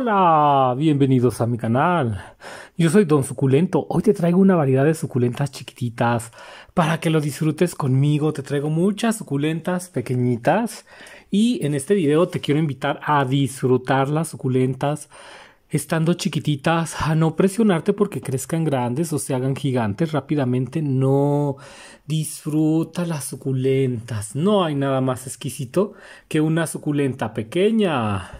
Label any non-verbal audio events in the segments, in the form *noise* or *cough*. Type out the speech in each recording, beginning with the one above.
Hola, bienvenidos a mi canal. Yo soy Don Suculento. Hoy te traigo una variedad de suculentas chiquititas para que lo disfrutes conmigo. Te traigo muchas suculentas pequeñitas y en este video te quiero invitar a disfrutar las suculentas estando chiquititas, a no presionarte porque crezcan grandes o se hagan gigantes rápidamente. No, disfruta las suculentas. No hay nada más exquisito que una suculenta pequeña.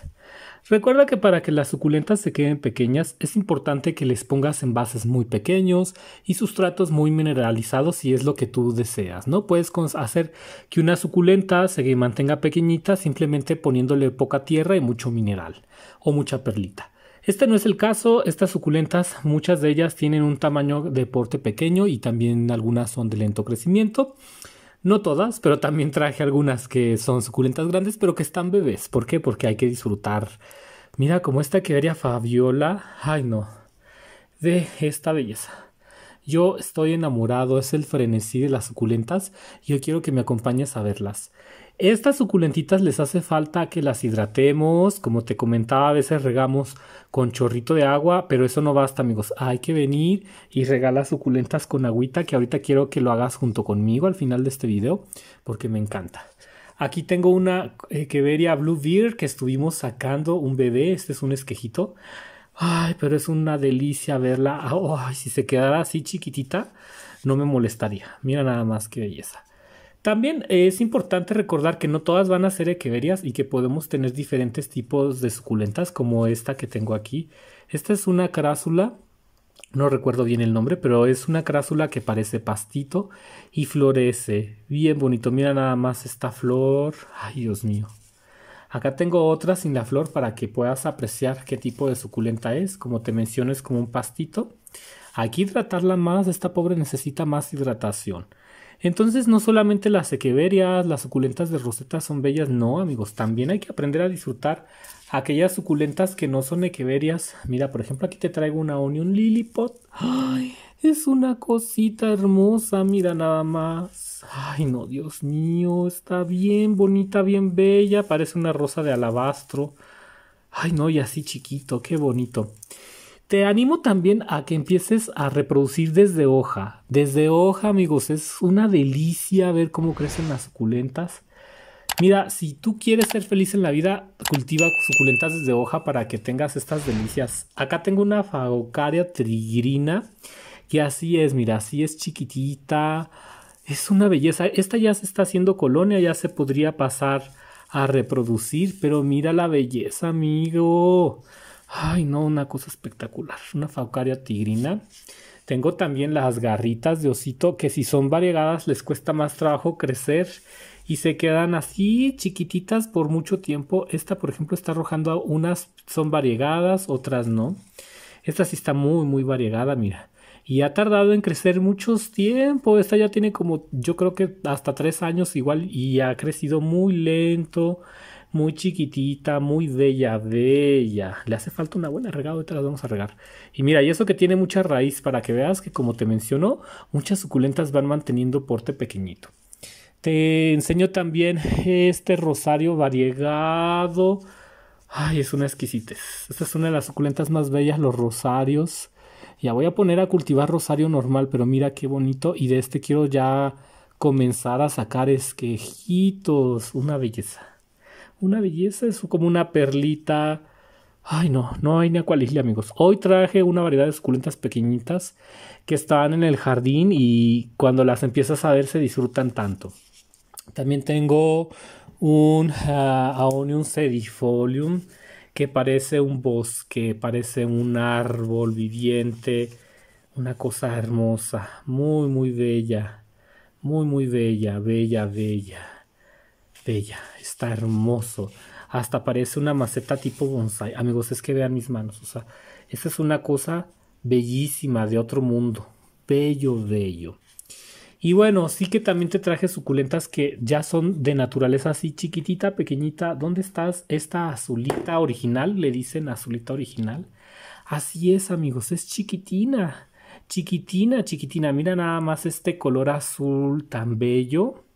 Recuerda que para que las suculentas se queden pequeñas es importante que les pongas envases muy pequeños y sustratos muy mineralizados si es lo que tú deseas, ¿no? Puedes hacer que una suculenta se mantenga pequeñita simplemente poniéndole poca tierra y mucho mineral o mucha perlita. Este no es el caso, estas suculentas muchas de ellas tienen un tamaño de porte pequeño y también algunas son de lento crecimiento. No todas, pero también traje algunas que son suculentas grandes, pero que están bebés. ¿Por qué? Porque hay que disfrutar. Mira como esta que vería Fabiola. Ay, no. De esta belleza. Yo estoy enamorado, es el frenesí de las suculentas. Yo quiero que me acompañes a verlas. Estas suculentitas les hace falta que las hidratemos, como te comentaba, a veces regamos con chorrito de agua, pero eso no basta amigos, hay que venir y regar suculentas con agüita, que ahorita quiero que lo hagas junto conmigo al final de este video, porque me encanta. Aquí tengo una eh, que vería Blue Beer que estuvimos sacando un bebé, este es un esquejito. Ay, pero es una delicia verla. Ay, si se quedara así chiquitita, no me molestaría. Mira nada más qué belleza. También es importante recordar que no todas van a ser equeverias y que podemos tener diferentes tipos de suculentas como esta que tengo aquí. Esta es una crásula, no recuerdo bien el nombre, pero es una crásula que parece pastito y florece. Bien bonito, mira nada más esta flor. Ay, Dios mío. Acá tengo otra sin la flor para que puedas apreciar qué tipo de suculenta es. Como te menciono es como un pastito. Aquí hidratarla más, esta pobre necesita más hidratación. Entonces no solamente las equeberias, las suculentas de roseta son bellas, no amigos, también hay que aprender a disfrutar aquellas suculentas que no son equeberias. Mira, por ejemplo, aquí te traigo una onion lilliput. ¡Ay! Es una cosita hermosa, mira nada más. Ay, no, Dios mío, está bien bonita, bien bella, parece una rosa de alabastro. Ay, no, y así chiquito, qué bonito. Te animo también a que empieces a reproducir desde hoja. Desde hoja, amigos, es una delicia ver cómo crecen las suculentas. Mira, si tú quieres ser feliz en la vida, cultiva suculentas desde hoja para que tengas estas delicias. Acá tengo una fagocaria trigrina, que así es, mira, así es chiquitita. Es una belleza. Esta ya se está haciendo colonia, ya se podría pasar a reproducir, pero mira la belleza, amigo. Ay, no, una cosa espectacular. Una faucaria tigrina. Tengo también las garritas de osito que si son variegadas les cuesta más trabajo crecer y se quedan así chiquititas por mucho tiempo. Esta, por ejemplo, está arrojando unas son variegadas, otras no. Esta sí está muy, muy variegada, mira. Y ha tardado en crecer muchos tiempo. Esta ya tiene como, yo creo que hasta tres años igual y ha crecido muy lento muy chiquitita, muy bella, bella. Le hace falta una buena regada, ahorita las vamos a regar. Y mira, y eso que tiene mucha raíz, para que veas que como te mencionó, muchas suculentas van manteniendo porte pequeñito. Te enseño también este rosario variegado. Ay, es una exquisitez. Esta es una de las suculentas más bellas, los rosarios. Ya voy a poner a cultivar rosario normal, pero mira qué bonito. Y de este quiero ya comenzar a sacar esquejitos. Una belleza una belleza, es como una perlita. Ay, no, no hay ni a cual amigos. Hoy traje una variedad de esculentas pequeñitas que estaban en el jardín y cuando las empiezas a ver se disfrutan tanto. También tengo un Aonium ah, sedifolium que parece un bosque, parece un árbol viviente, una cosa hermosa, muy, muy bella, muy, muy bella, bella, bella bella, está hermoso. Hasta parece una maceta tipo bonsai. Amigos, es que vean mis manos. O sea, esta es una cosa bellísima de otro mundo. Bello, bello. Y bueno, sí que también te traje suculentas que ya son de naturaleza así chiquitita, pequeñita. ¿Dónde estás? Esta azulita original, le dicen azulita original. Así es, amigos, es chiquitina. Chiquitina, chiquitina. Mira nada más este color azul tan bello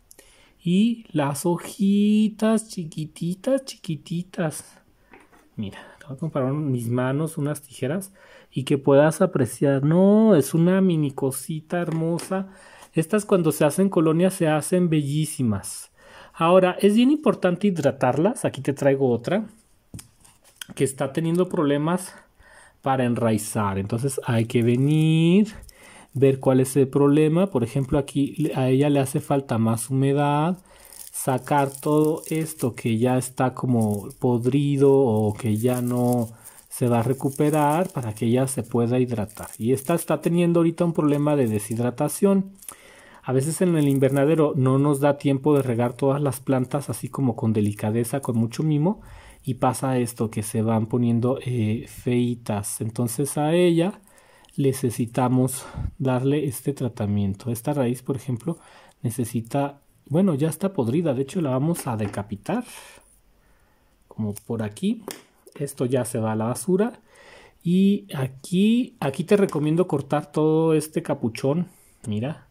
y las hojitas chiquititas, chiquititas. Mira, te voy a mis manos, unas tijeras y que puedas apreciar. No, es una mini cosita hermosa. Estas cuando se hacen colonias se hacen bellísimas. Ahora, es bien importante hidratarlas. Aquí te traigo otra que está teniendo problemas para enraizar. Entonces hay que venir ver cuál es el problema. Por ejemplo, aquí a ella le hace falta más humedad, sacar todo esto que ya está como podrido o que ya no se va a recuperar para que ella se pueda hidratar. Y esta está teniendo ahorita un problema de deshidratación. A veces en el invernadero no nos da tiempo de regar todas las plantas así como con delicadeza, con mucho mimo, y pasa esto que se van poniendo eh, feitas. Entonces a ella necesitamos darle este tratamiento. Esta raíz, por ejemplo, necesita, bueno, ya está podrida, de hecho la vamos a decapitar, como por aquí. Esto ya se va a la basura. Y aquí, aquí te recomiendo cortar todo este capuchón, mira,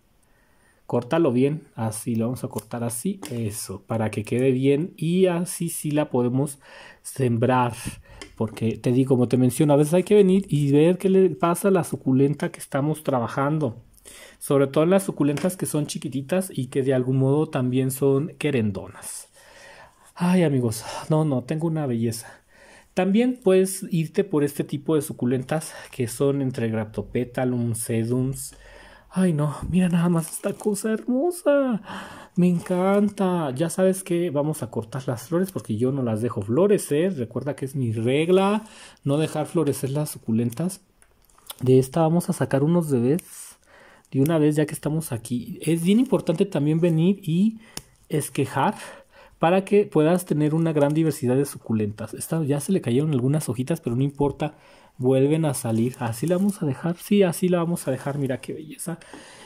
Córtalo bien, así lo vamos a cortar así, eso, para que quede bien y así sí la podemos sembrar. Porque te digo, como te menciono, a veces hay que venir y ver qué le pasa a la suculenta que estamos trabajando. Sobre todo las suculentas que son chiquititas y que de algún modo también son querendonas. Ay amigos, no, no, tengo una belleza. También puedes irte por este tipo de suculentas que son entre Graptopetalum, sedums, Ay, no, mira nada más esta cosa hermosa. Me encanta. Ya sabes que vamos a cortar las flores porque yo no las dejo florecer. Recuerda que es mi regla no dejar florecer las suculentas. De esta vamos a sacar unos bebés. De una vez ya que estamos aquí. Es bien importante también venir y esquejar para que puedas tener una gran diversidad de suculentas. Esta ya se le cayeron algunas hojitas, pero no importa vuelven a salir. Así la vamos a dejar. Sí, así la vamos a dejar. Mira qué belleza.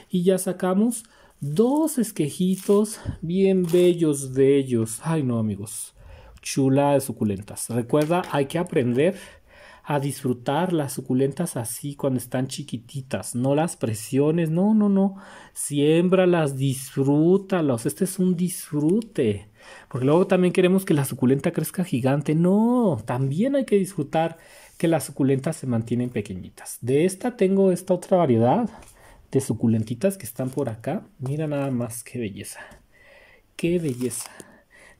Y ya sacamos dos esquejitos bien bellos de ellos. Ay, no, amigos. Chula de suculentas. Recuerda, hay que aprender a disfrutar las suculentas así cuando están chiquititas, no las presiones, no, no, no, siembra las disfrútalos este es un disfrute, porque luego también queremos que la suculenta crezca gigante, no, también hay que disfrutar que las suculentas se mantienen pequeñitas. De esta tengo esta otra variedad de suculentitas que están por acá. Mira nada más qué belleza. Qué belleza.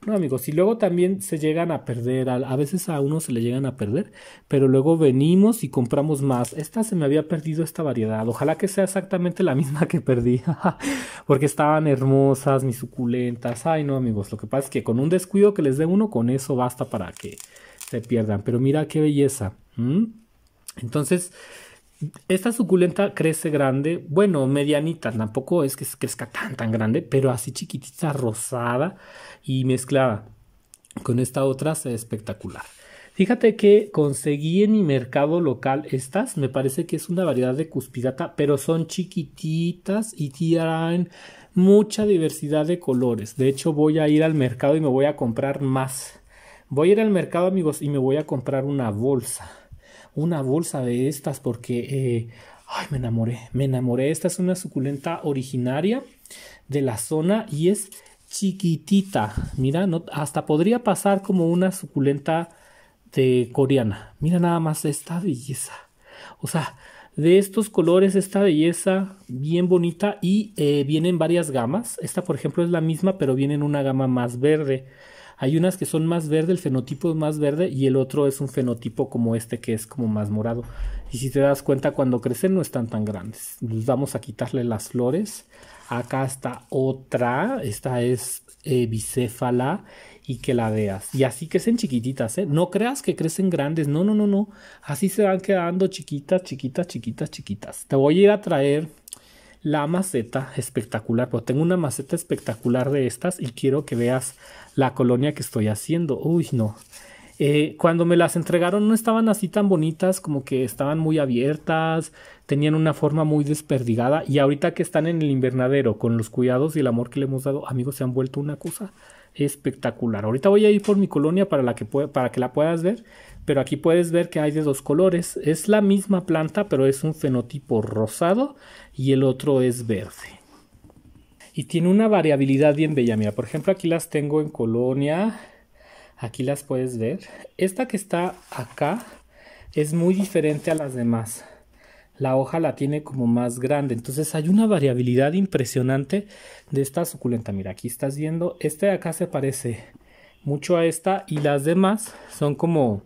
No, amigos, y luego también se llegan a perder, a, veces a uno se le llegan a perder, pero luego venimos y compramos más. Esta se me había perdido esta variedad, ojalá que sea exactamente la *laughs* misma que perdí, *laughs* porque estaban hermosas, mis suculentas. Ay, no, amigos, lo que pasa es que con un descuido que les dé uno, con eso basta para que se pierdan. Pero mira qué belleza. Entonces, esta suculenta crece grande, bueno, medianita, tampoco es que crezca tan tan grande, pero así chiquitita, rosada y mezclada con esta otra se espectacular. Fíjate que conseguí en mi mercado local estas, me parece que es una variedad de cuspidata, pero son chiquititas y tienen mucha diversidad de colores. De hecho, voy a ir al mercado y me voy a comprar más. Voy a ir al mercado, amigos, y me voy a comprar una bolsa una bolsa de estas porque, eh, ay, me enamoré, me enamoré. Esta es una suculenta originaria de la zona y es chiquitita. Mira, hasta podría pasar como una suculenta de coreana. Mira nada más esta belleza. O sea, de estos colores, esta belleza bien bonita y eh, vienen varias gamas. Esta, por ejemplo, es la misma, pero viene en una gama más verde. Hay unas que son más verdes, el fenotipo es más verde y el otro es un fenotipo como este que es como más morado. Y si te das cuenta, cuando crecen no están tan grandes. Nos vamos a quitarle las flores. Acá está otra, esta es eh, bicéfala y que la veas. Y así crecen chiquititas, ¿eh? No creas que crecen grandes, no, no, no, no. Así se van quedando chiquitas, chiquitas, chiquitas, chiquitas. Te voy a ir a traer la maceta espectacular, pero tengo una maceta espectacular de estas y quiero que veas la colonia que estoy haciendo. Uy, no. Eh, cuando me las entregaron no estaban así tan bonitas, como que estaban muy abiertas, tenían una forma muy desperdigada y ahorita que están en el invernadero con los cuidados y el amor que le hemos dado, amigos, se han vuelto una cosa espectacular. Ahorita voy a ir por mi colonia para, la que, para que la puedas ver, pero aquí puedes ver que hay de dos colores. Es la misma planta, pero es un fenotipo rosado y el otro es verde. Y tiene una variabilidad bien bella. Mira, por ejemplo, aquí las tengo en colonia. Aquí las puedes ver. Esta que está acá es muy diferente a las demás. La hoja la tiene como más grande. Entonces hay una variabilidad impresionante de esta suculenta. Mira, aquí estás viendo. Este de acá se parece mucho a esta y las demás son como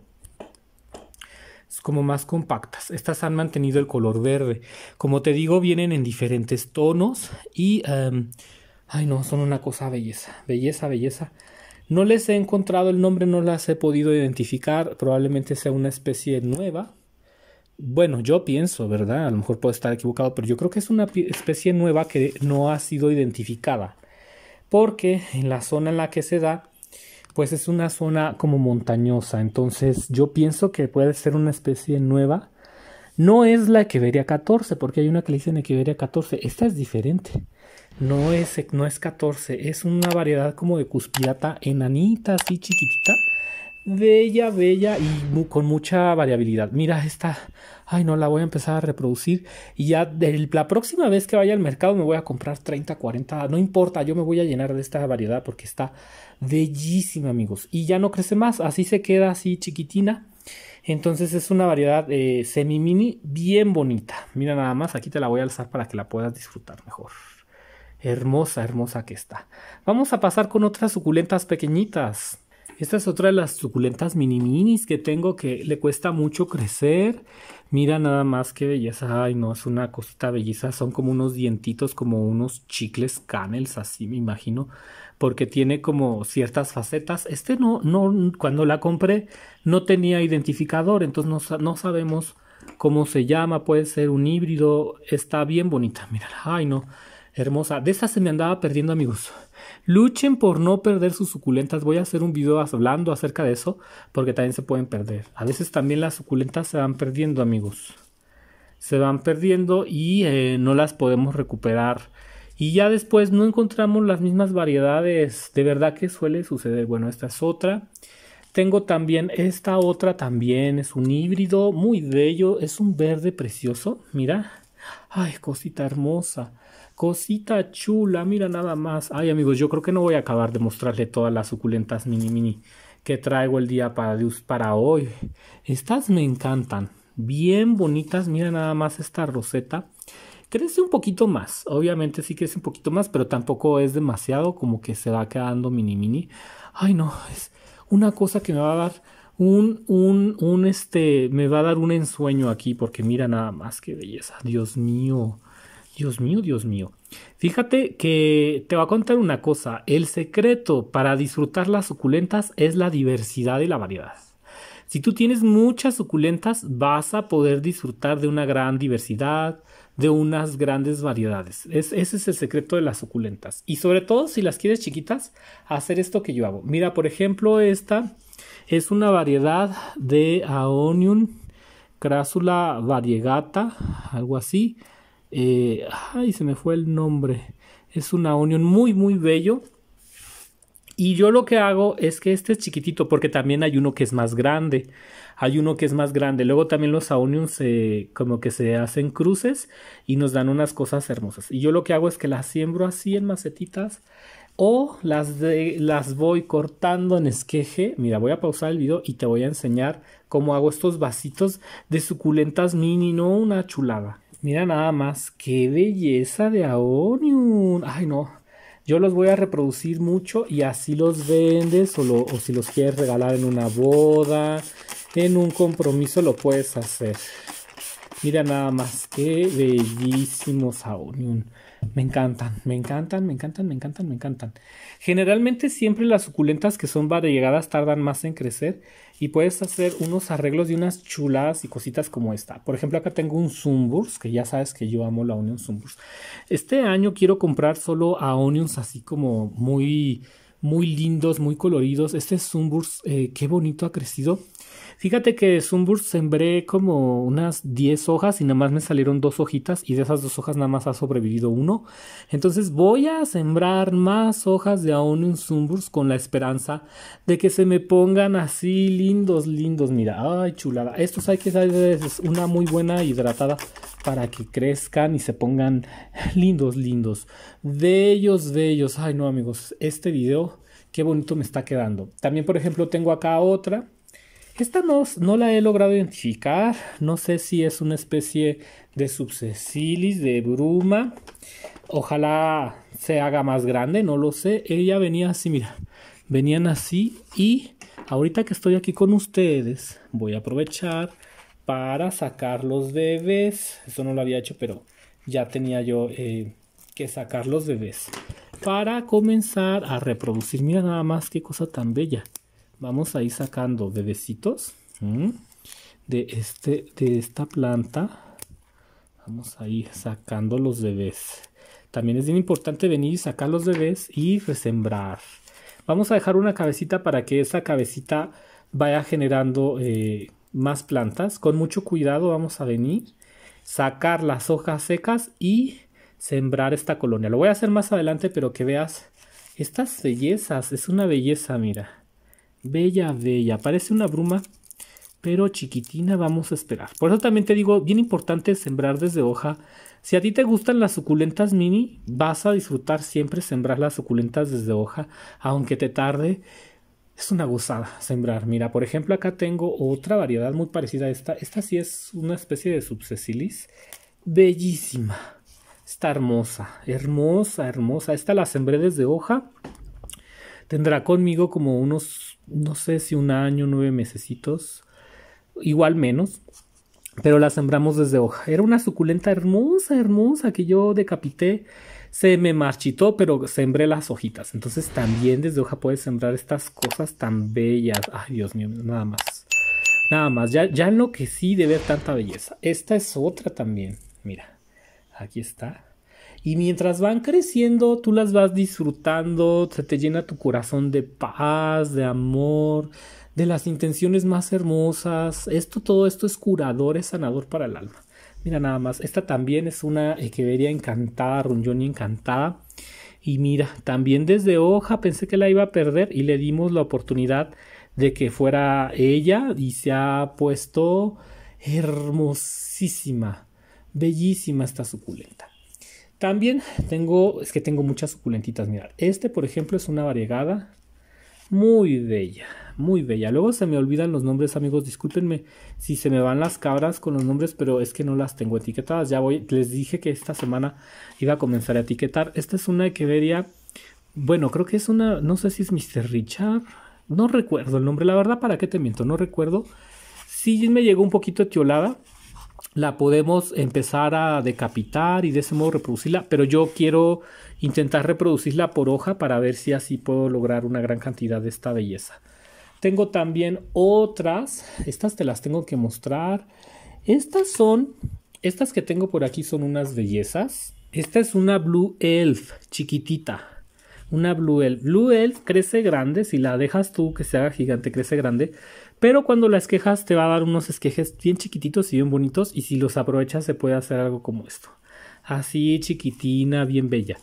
como más compactas. Estas han mantenido el color verde. Como te digo, vienen en diferentes tonos y... Em, ay no, son una cosa belleza, belleza, belleza. No les he encontrado el nombre, no las he podido identificar. Probablemente sea una especie nueva. Bueno, yo pienso, ¿verdad? A lo mejor puedo estar equivocado, pero yo creo que es una especie nueva que no ha sido identificada. Porque en la zona en la que se da pues es una zona como montañosa, entonces yo pienso que puede ser una especie nueva. No es la Echeveria 14, porque hay una que le dicen Echeveria 14, esta es diferente. No es, no es 14, es una variedad como de cuspiata, enanita, así chiquitita. Bella, bella y con mucha variabilidad. Mira esta, ay no, la voy a empezar a reproducir y ya la próxima vez que vaya al mercado me voy a comprar 30, 40, no importa, yo me voy a llenar de esta variedad porque está bellísima, amigos. Y ya no crece más, así se queda, así chiquitina. Entonces es una variedad eh, semi-mini bien bonita. Mira nada más, aquí te la voy a alzar para que la puedas disfrutar mejor. Hermosa, hermosa que está. Vamos a pasar con otras suculentas pequeñitas. Esta es otra de las suculentas mini minis que tengo que le cuesta mucho crecer. Mira nada más que belleza. Ay, no, es una cosita belleza. Son como unos dientitos, como unos chicles canels, así me imagino. Porque tiene como ciertas facetas. Este no, no, cuando la compré no tenía identificador. Entonces no, no sabemos cómo se llama. Puede ser un híbrido. Está bien bonita. Mira, ay, no hermosa. De esas se me andaba perdiendo, amigos. Luchen por no perder sus suculentas. Voy a hacer un video hablando acerca de eso, porque también se pueden perder. A veces también las suculentas se van perdiendo, amigos. Se van perdiendo y eh, no las podemos recuperar. Y ya después no encontramos las mismas variedades. De verdad que suele suceder. Bueno, esta es otra. Tengo también esta otra también. Es un híbrido muy bello. Es un verde precioso. Mira. Ay, cosita hermosa. Cosita chula, mira nada más. Ay amigos, yo creo que no voy a acabar de mostrarle todas las suculentas mini mini que traigo el día para, dios para hoy. Estas me encantan, bien bonitas. Mira nada más esta roseta. Crece un poquito más, obviamente sí crece un poquito más, pero tampoco es demasiado como que se va quedando mini mini. Ay no, es una cosa que me va a dar un, un, un, este, me va a dar un ensueño aquí porque mira nada más que belleza. Dios mío. Dios mío, Dios mío. Fíjate que te voy a contar una cosa. El secreto para disfrutar las suculentas es la diversidad y la variedad. Si tú tienes muchas suculentas, vas a poder disfrutar de una gran diversidad, de unas grandes variedades. ese es el secreto de las suculentas. Y sobre todo, si las quieres chiquitas, hacer esto que yo hago. Mira, por ejemplo, esta es una variedad de Aonium crásula variegata, algo así. Eh, ay, se me fue el nombre. Es una onion muy, muy bello. Y yo lo que hago es que este es chiquitito, porque también hay uno que es más grande. Hay uno que es más grande. Luego también los onions se, eh, como que se hacen cruces y nos dan unas cosas hermosas. Y yo lo que hago es que las siembro así en macetitas o las, las voy cortando en esqueje. Mira, voy a pausar el video y te voy a enseñar cómo hago estos vasitos de suculentas mini, no una chulada. Mira nada más, qué belleza de Aonium. Ay, no. Yo los voy a reproducir mucho y así los vendes o, o si los quieres regalar en una boda, en un compromiso lo puedes hacer. Mira nada más, qué bellísimos Aonium. Me encantan, me encantan, me encantan, me encantan, me encantan. Generalmente siempre las suculentas que son llegadas tardan más en crecer y puedes hacer unos arreglos de unas chulas y cositas como esta. Por ejemplo, acá tengo un Zumburs, que ya sabes que yo amo la Onion Zumburs. Este año quiero comprar solo a Onions así como muy, muy lindos, muy coloridos. Este Zumburs, eh, qué bonito ha crecido. Fíjate que Sunburst sembré como unas 10 hojas y nada más me salieron dos hojitas y de esas dos hojas nada más ha sobrevivido uno. Entonces voy a sembrar más hojas de aún en Sunburst con la esperanza de que se me pongan así lindos, lindos. Mira, ay chulada. Estos hay que darles una muy buena hidratada para que crezcan y se pongan *laughs* lindos, lindos. Bellos, bellos. Ay no amigos, este video qué bonito me está quedando. También por ejemplo tengo acá otra esta no, no, la he logrado identificar. No sé si es una especie de subsecilis, de bruma. Ojalá se haga más grande, no lo sé. Ella venía así, mira. Venían así y ahorita que estoy aquí con ustedes, voy a aprovechar para sacar los bebés. Eso no lo había hecho, pero ya tenía yo eh, que sacar los bebés. Para comenzar a reproducir. Mira nada más qué cosa tan bella vamos a ir sacando bebecitos de, este, de esta planta. Vamos a ir sacando los bebés. También es bien importante venir y sacar los bebés y resembrar. Vamos a dejar una cabecita para que esa cabecita vaya generando eh, más plantas. Con mucho cuidado vamos a venir, sacar las hojas secas y sembrar esta colonia. Lo voy a hacer más adelante, pero que veas estas bellezas. Es una belleza, mira. Bella, bella. Parece una bruma, pero chiquitina vamos a esperar. Por eso también te digo, bien importante sembrar desde hoja. Si a ti te gustan las suculentas mini, vas a disfrutar siempre sembrar las suculentas desde hoja, aunque te tarde. Es una gozada sembrar. Mira, por ejemplo, acá tengo otra variedad muy parecida a esta. Esta sí es una especie de subsecilis. Bellísima. Está hermosa, hermosa, hermosa. Esta la sembré desde hoja. Tendrá conmigo como unos no sé si un año, nueve mesecitos, igual menos, pero la sembramos desde hoja. Era una suculenta hermosa, hermosa que yo decapité. Se me marchitó, pero sembré las hojitas. Entonces también desde hoja puedes sembrar estas cosas tan bellas. Ay, Dios mío, nada más. Nada más. Ya, ya enloquecí de ver tanta belleza. Esta es otra también. Mira, aquí está. Y mientras van creciendo, tú las vas disfrutando, se te llena tu corazón de paz, de amor, de las intenciones más hermosas. Esto, todo esto es curador, es sanador para el alma. Mira nada más, esta también es una echeveria encantada, y encantada. Y mira, también desde hoja pensé que la iba a perder y le dimos la oportunidad de que fuera ella y se ha puesto hermosísima, bellísima esta suculenta. También tengo, es que tengo muchas suculentitas, mirad. Este, por ejemplo, es una variegada muy bella, muy bella. Luego se me olvidan los nombres, amigos, discúlpenme si se me van las cabras con los nombres, pero es que no las tengo etiquetadas. Ya voy, les dije que esta semana iba a comenzar a etiquetar. Esta es una vería. bueno, creo que es una, no sé si es Mr. Richard, no recuerdo el nombre, la verdad, ¿para qué te miento? No recuerdo. Sí me llegó un poquito etiolada, la podemos empezar a decapitar y de ese modo reproducirla, pero yo quiero intentar reproducirla por hoja para ver si así puedo lograr una gran cantidad de esta belleza. Tengo también otras, estas te las tengo que mostrar. Estas son, estas que tengo por aquí son unas bellezas. Esta es una Blue Elf chiquitita, una Blue Elf. Blue Elf crece grande, si la dejas tú que se haga gigante, crece grande. Pero cuando las esquejas te va a dar unos esquejes bien chiquititos y bien bonitos y si los aprovechas se puede hacer algo como esto. Así chiquitina, bien bella.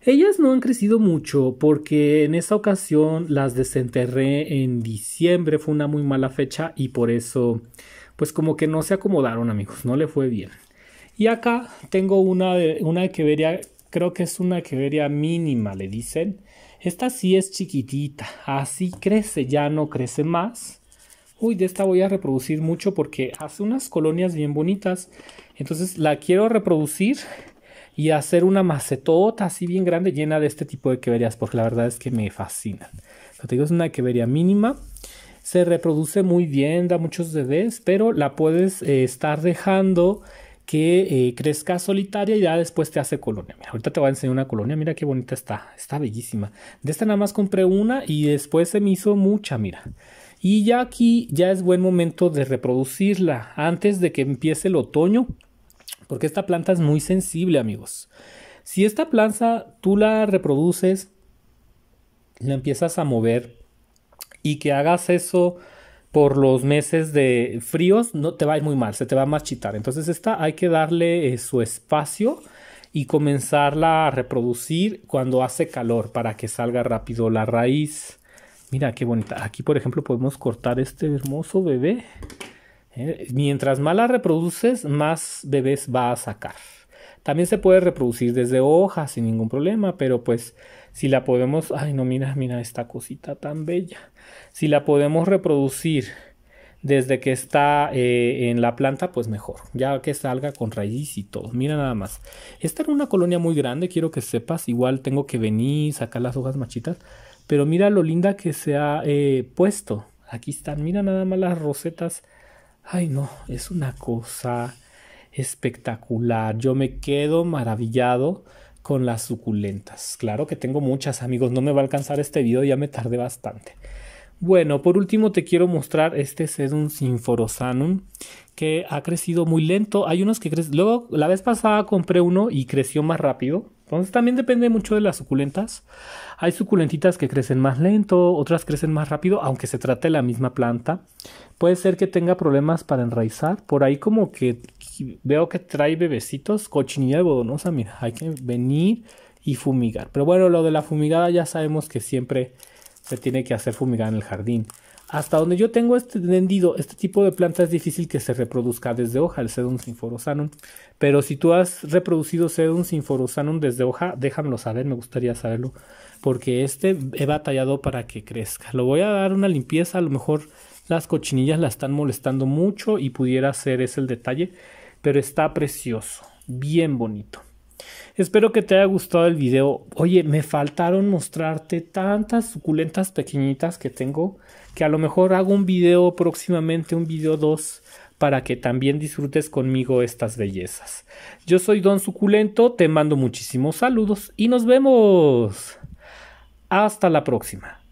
Ellas no han crecido mucho porque en esa ocasión las desenterré en diciembre, fue una muy mala fecha y por eso pues como que no se acomodaron amigos, no le fue bien. Y acá tengo una, de, una creo que es una vería mínima, le dicen. Esta sí es chiquitita, así crece, ya no crece más uy, de esta voy a reproducir mucho porque hace unas colonias bien bonitas. Entonces la quiero reproducir y hacer una macetota así bien grande llena de este tipo de queberías, porque la verdad es que me fascinan. Lo te digo, es una quebería mínima. Se reproduce muy bien, da muchos bebés, pero la puedes eh, estar dejando que eh, crezca solitaria y ya después te hace colonia. Mira, ahorita te voy a enseñar una colonia, mira qué bonita está, está bellísima. De esta nada más compré una y después se me hizo mucha, mira. Y ya aquí ya es buen momento de reproducirla antes de que empiece el otoño, porque esta planta es muy sensible, amigos. Si esta planta tú la reproduces, la empiezas a mover y que hagas eso por los meses de fríos, no te va a ir muy mal, se te va a marchitar. Entonces esta hay que darle eh, su espacio y comenzarla a reproducir cuando hace calor para que salga rápido la raíz. Mira qué bonita. Aquí, por ejemplo, podemos cortar este hermoso bebé. ¿eh? Mientras más la reproduces, más bebés va a sacar. También se puede reproducir desde hojas sin ningún problema, pero pues si la podemos, ay no, mira, mira esta cosita tan bella. Si la podemos reproducir desde que está eh, en la planta, pues mejor, ya que salga con raíz y todo. Mira nada más. Esta era una colonia muy grande, quiero que sepas, igual tengo que venir, sacar las hojas machitas, pero mira lo linda que se ha eh, puesto. Aquí están, mira nada más las rosetas. Ay no, es una cosa espectacular. Yo me quedo maravillado con las suculentas. Claro que tengo muchas amigos, no me va a alcanzar este video, ya me tardé bastante. Bueno, por último te quiero mostrar este Sedum Sinforosanum que ha crecido muy lento. Hay unos que crecen. Luego, la vez pasada compré uno y creció más rápido. Entonces también depende mucho de las suculentas. Hay suculentitas que crecen más lento, otras crecen más rápido, aunque se trate de la misma planta. Puede ser que tenga problemas para enraizar. Por ahí como que veo que trae bebecitos, cochinilla bodonosa, mira, hay que venir y fumigar. Pero bueno, lo de la fumigada ya sabemos que siempre se tiene que hacer fumigar en el jardín. Hasta donde yo tengo este entendido, este tipo de planta es difícil que se reproduzca desde hoja, el sedum sinforosanum. Pero si tú has reproducido sedum sinforosanum desde hoja, déjamelo saber, me gustaría saberlo. Porque este he batallado para que crezca. Lo voy a dar una limpieza, a lo mejor las cochinillas la están molestando mucho y pudiera ser ese el detalle. Pero está precioso, bien bonito. Espero que te haya gustado el video. Oye, me faltaron mostrarte tantas suculentas pequeñitas que tengo que a lo mejor hago un video próximamente, un video 2, para que también disfrutes conmigo estas bellezas. Yo soy Don Suculento, te mando muchísimos saludos y nos vemos. Hasta la próxima.